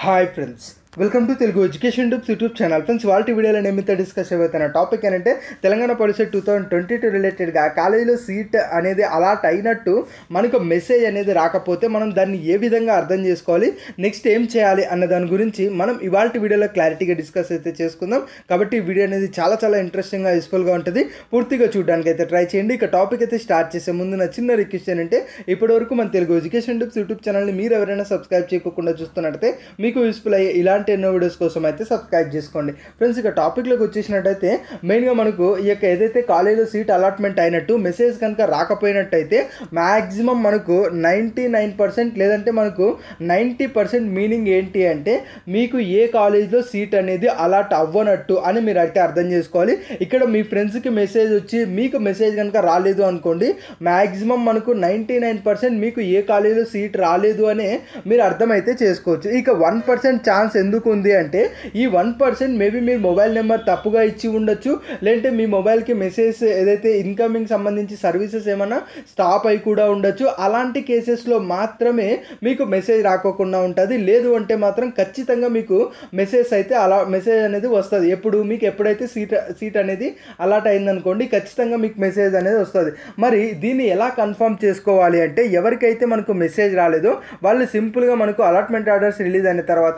Hi Prince. Welcome to Telugu education డూప్స్ YouTube channel friends వాళ్ళ వీడియోలో మీతో డిస్కస్ అయిపోతున్న టాపిక్ ఏంటంటే Telangana Parishad two thousand twenty two రిలేటెడ్గా కాలేజీలో సీట్ అనేది అలాట్ అయినట్టు మనకు మెసేజ్ అనేది రాకపోతే మనం దాన్ని ఏ విధంగా అర్థం చేసుకోవాలి నెక్స్ట్ ఏం చేయాలి అన్న దాని గురించి మనం ఇవాళ వీడియోలో క్లారిటీగా డిస్కస్ అయితే చేసుకుందాం కాబట్టి ఈ వీడియో అనేది చాలా చాలా ఇంట్రెస్టింగ్గా యూస్ఫుల్గా ఉంటుంది పూర్తిగా చూడడానికి అయితే ట్రై చేయండి ఇక టాపిక్ అయితే స్టార్ట్ చేసే ముందు నా చిన్న రిక్వెస్ట్ ఏంటంటే ఇప్పటివరకు మన తెలుగు ఎడ్యుకేషన్ డూప్స్ యూట్యూబ్ ఛానల్ని మీరు ఎవరైనా సబ్స్క్రైబ్ చేయకుండా చూస్తున్నట్టయితే మీకు యూస్ఫుల్ అయ్యే ఇలా ఇలాంటి ఎన్నో వీడియోస్ కోసం అయితే సబ్స్క్రైబ్ చేసుకోండి ఫ్రెండ్స్ ఇక టాపిక్లోకి వచ్చేసినట్టయితే మెయిన్గా మనకు ఈ యొక్క ఏదైతే కాలేజీలో సీట్ అలాట్మెంట్ అయినట్టు మెసేజ్ కనుక రాకపోయినట్టయితే మ్యాక్సిమం మనకు నైంటీ నైన్ పర్సెంట్ లేదంటే మనకు నైంటీ పర్సెంట్ మీనింగ్ ఏంటి అంటే మీకు ఏ కాలేజ్లో సీట్ అనేది అలాట్ అవ్వనట్టు అని మీరు అయితే అర్థం చేసుకోవాలి ఇక్కడ మీ ఫ్రెండ్స్కి మెసేజ్ వచ్చి మీకు మెసేజ్ కనుక రాలేదు అనుకోండి మ్యాక్సిమం మనకు నైంటీ నైన్ పర్సెంట్ మీకు ఏ కాలేజీలో సీట్ రాలేదు అని మీరు అర్థమైతే చేసుకోవచ్చు ఇక వన్ పర్సెంట్ ఛాన్స్ ఎందుకు ఎందుకు ఉంది అంటే ఈ వన్ పర్సెంట్ మేబీ మీరు మొబైల్ నెంబర్ తప్పుగా ఇచ్చి ఉండొచ్చు లేదంటే మీ మొబైల్కి మెసేజ్ ఏదైతే ఇన్కమింగ్ సంబంధించి సర్వీసెస్ ఏమైనా స్టాప్ అయి కూడా ఉండొచ్చు అలాంటి కేసెస్లో మాత్రమే మీకు మెసేజ్ రాకోకుండా ఉంటుంది లేదు అంటే మాత్రం ఖచ్చితంగా మీకు మెసేజ్ అయితే అలా మెసేజ్ అనేది వస్తుంది ఎప్పుడు మీకు ఎప్పుడైతే సీట్ సీట్ అనేది అలాట్ అయిందనుకోండి ఖచ్చితంగా మీకు మెసేజ్ అనేది వస్తుంది మరి దీన్ని ఎలా కన్ఫర్మ్ చేసుకోవాలి అంటే ఎవరికైతే మనకు మెసేజ్ రాలేదో వాళ్ళు సింపుల్గా మనకు అలాట్మెంట్ ఆర్డర్స్ రిలీజ్ అయిన తర్వాత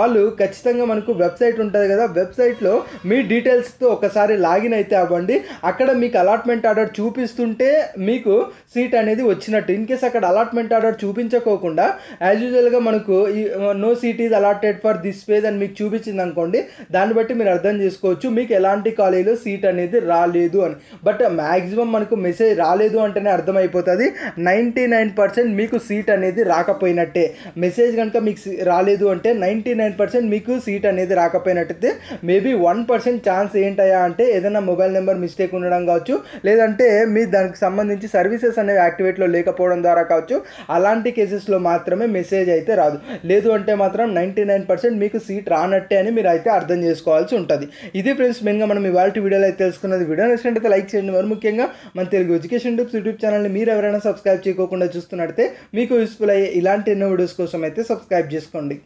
వాళ్ళు వాళ్ళు ఖచ్చితంగా మనకు వెబ్సైట్ ఉంటుంది కదా వెబ్సైట్లో మీ డీటెయిల్స్తో ఒకసారి లాగిన్ అయితే అవ్వండి అక్కడ మీకు అలాట్మెంట్ ఆర్డర్ చూపిస్తుంటే మీకు సీట్ అనేది వచ్చినట్టు ఇన్ కేస్ అక్కడ అలాట్మెంట్ ఆర్డర్ చూపించకోకుండా యాజ్ యూజువల్గా మనకు ఈ no seat is allotted for this page అని మీకు చూపించింది అనుకోండి దాన్ని బట్టి మీరు అర్థం చేసుకోవచ్చు మీకు ఎలాంటి కాలేజీలో సీట్ అనేది రాలేదు అని బట్ మ్యాక్సిమం మనకు మెసేజ్ రాలేదు అంటేనే అర్థమైపోతుంది నైంటీ నైన్ పర్సెంట్ మీకు సీట్ అనేది రాకపోయినట్టే మెసేజ్ కనుక మీకు రాలేదు అంటే నైంటీ నైన్ పర్సెంట్ పర్సెంట్ మీకు సీట్ అనేది రాకపోయినట్టయితే మేబీ వన్ పర్సెంట్ ఛాన్స్ ఏంటయా అంటే ఏదైనా మొబైల్ నెంబర్ మిస్టేక్ ఉండడం కావచ్చు లేదంటే మీ దానికి సంబంధించి సర్వీసెస్ అనేవి యాక్టివేట్లో లేకపోవడం ద్వారా కావచ్చు అలాంటి కేసెస్లో మాత్రమే మెసేజ్ అయితే రాదు లేదు అంటే మాత్రం నైంటీ నైన్ పర్సెంట్ మీకు సీట్ రానట్టే అని మీరు అయితే అర్థం చేసుకోవాల్సి ఉంటుంది ఇది ఫ్రెండ్స్ మెయిన్గా మనం ఇవాళ వీడియోలో అయితే తెలుసుకున్నది వీడియో నచ్చినట్టయితే లైక్ చేయండి మరి ముఖ్యంగా మన తెలుగు ఎడ్యుకేషన్ ట్యూబ్స్ యూట్యూబ్ ఛానల్ని మీరు ఎవరైనా సబ్స్క్రైబ్ చేయకుండా చూస్తున్నట్టయితే మీకు యూస్ఫుల్ అయ్యే ఇలాంటి ఎన్నో వీడియోస్ కోసం అయితే సబ్స్క్రైబ్ చేసుకోండి